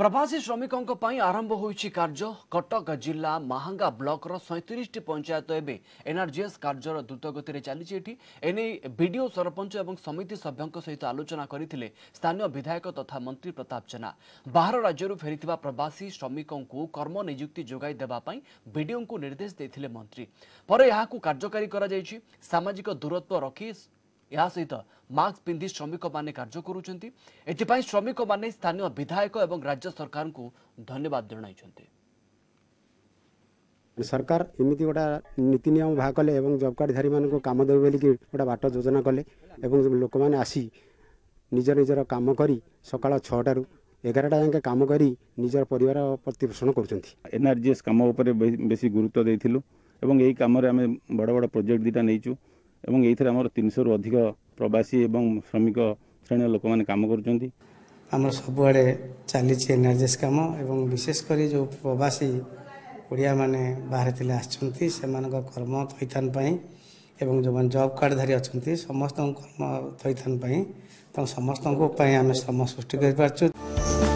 ପ୍ରବାସୀ ଶ୍ରମିକଙ୍କ ପାଇଁ ଆରମ୍ଭ ହୋଇଛି କାର୍ଯ୍ୟ କଟକ ଜିଲ୍ଲା ମାହାଙ୍ଗା ବ୍ଲକର ସଇଁତିରିଶଟି ପଞ୍ଚାୟତ ଏବେ ଏନ୍ଆର୍ଜିଏସ୍ କାର୍ଯ୍ୟର ଦ୍ରୁତଗତିରେ ଚାଲିଛି ଏଠି ଏନେଇ ବିଡିଓ ସରପଞ୍ଚ ଏବଂ ସମିତି ସଭ୍ୟଙ୍କ ସହିତ ଆଲୋଚନା କରିଥିଲେ ସ୍ଥାନୀୟ ବିଧାୟକ ତଥା ମନ୍ତ୍ରୀ ପ୍ରତାପ ଜେନା ବାହାର ରାଜ୍ୟରୁ ଫେରିଥିବା ପ୍ରବାସୀ ଶ୍ରମିକଙ୍କୁ କର୍ମ ନିଯୁକ୍ତି ଯୋଗାଇ ଦେବା ପାଇଁ ବିଡିଓଙ୍କୁ ନିର୍ଦ୍ଦେଶ ଦେଇଥିଲେ ମନ୍ତ୍ରୀ ପରେ ଏହାକୁ କାର୍ଯ୍ୟକାରୀ କରାଯାଇଛି ସାମାଜିକ ଦୂରତ୍ୱ ରଖି ଏହା ସହିତ ମାସ୍କ ପିନ୍ଧି ଶ୍ରମିକମାନେ କାର୍ଯ୍ୟ କରୁଛନ୍ତି ଏଥିପାଇଁ ଶ୍ରମିକମାନେ ସ୍ଥାନୀୟ ବିଧାୟକ ଏବଂ ରାଜ୍ୟ ସରକାରଙ୍କୁ ଧନ୍ୟବାଦ ଜଣାଇଛନ୍ତି ସରକାର ଏମିତି ଗୋଟେ ନୀତି ନିୟମ ବାହାର କଲେ ଏବଂ ଜବ୍ କାର୍ଡ଼ଧାରୀମାନଙ୍କୁ କାମ ଦେବେ ବୋଲିକି ଗୋଟେ ବାଟ ଯୋଜନା କଲେ ଏବଂ ଲୋକମାନେ ଆସି ନିଜ ନିଜର କାମ କରି ସକାଳ ଛଅଟାରୁ ଏଗାରଟା ଯାଏଁ କାମ କରି ନିଜର ପରିବାର ପ୍ରତିପୋଷଣ କରୁଛନ୍ତି ଏନ୍ଆର୍ଜିଏସ୍ କାମ ଉପରେ ବେଶୀ ଗୁରୁତ୍ୱ ଦେଇଥିଲୁ ଏବଂ ଏହି କାମରେ ଆମେ ବଡ଼ ବଡ଼ ପ୍ରୋଜେକ୍ଟ ଦୁଇଟା ନେଇଛୁ ଏବଂ ଏଇଥିରେ ଆମର ତିନିଶହରୁ ଅଧିକ ପ୍ରବାସୀ ଏବଂ ଶ୍ରମିକ ଶ୍ରେଣୀର ଲୋକମାନେ କାମ କରୁଛନ୍ତି ଆମର ସବୁଆଡ଼େ ଚାଲିଛି ଏନ୍ଆର୍ଜିଏସ୍ କାମ ଏବଂ ବିଶେଷ କରି ଯେଉଁ ପ୍ରବାସୀ ଓଡ଼ିଆମାନେ ବାହାରେ ଥିଲେ ଆସିଛନ୍ତି ସେମାନଙ୍କ କର୍ମ ଥଇଥାନ ପାଇଁ ଏବଂ ଯେଉଁମାନେ ଜବ୍ କାର୍ଡ଼ ଧରି ଅଛନ୍ତି ସମସ୍ତଙ୍କ କର୍ମ ଥଇଥାନ ପାଇଁ ତେଣୁ ସମସ୍ତଙ୍କ ପାଇଁ ଆମେ ଶ୍ରମ ସୃଷ୍ଟି କରିପାରୁଛୁ